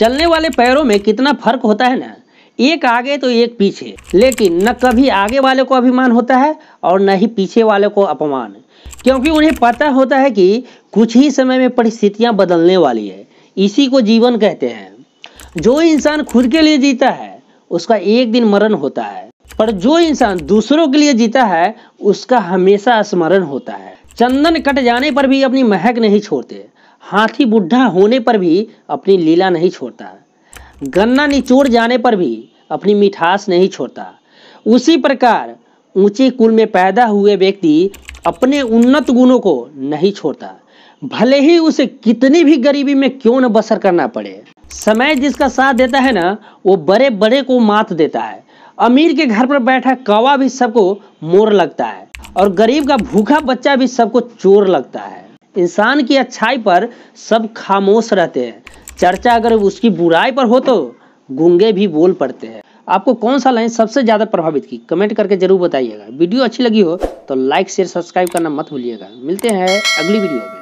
चलने वाले पैरों में कितना फर्क होता है ना एक आगे तो एक पीछे लेकिन न कभी आगे वाले को अभिमान होता है और न ही पीछे वाले को अपमान क्योंकि उन्हें पता होता है कि कुछ ही समय में परिस्थितियां बदलने वाली है इसी को जीवन कहते हैं जो इंसान खुद के लिए जीता है उसका एक दिन मरण होता है पर जो इंसान दूसरों के लिए जीता है उसका हमेशा स्मरण होता है चंदन कट जाने पर भी अपनी महक नहीं छोड़ते हाथी बुढ़ा होने पर भी अपनी लीला नहीं छोड़ता गन्ना निचोड़ जाने पर भी अपनी मिठास नहीं छोड़ता उसी प्रकार ऊंचे कुल में पैदा हुए व्यक्ति अपने उन्नत गुणों को नहीं छोड़ता भले ही उसे कितनी भी गरीबी में क्यों न बसर करना पड़े समय जिसका साथ देता है ना वो बड़े बड़े को मात देता है अमीर के घर पर बैठा कौवा भी सबको मोर लगता है और गरीब का भूखा बच्चा भी सबको चोर लगता है इंसान की अच्छाई पर सब खामोश रहते हैं चर्चा अगर उसकी बुराई पर हो तो गूंगे भी बोल पड़ते हैं आपको कौन सा लाइन सबसे ज़्यादा प्रभावित की कमेंट करके जरूर बताइएगा वीडियो अच्छी लगी हो तो लाइक शेयर सब्सक्राइब करना मत भूलिएगा मिलते हैं अगली वीडियो में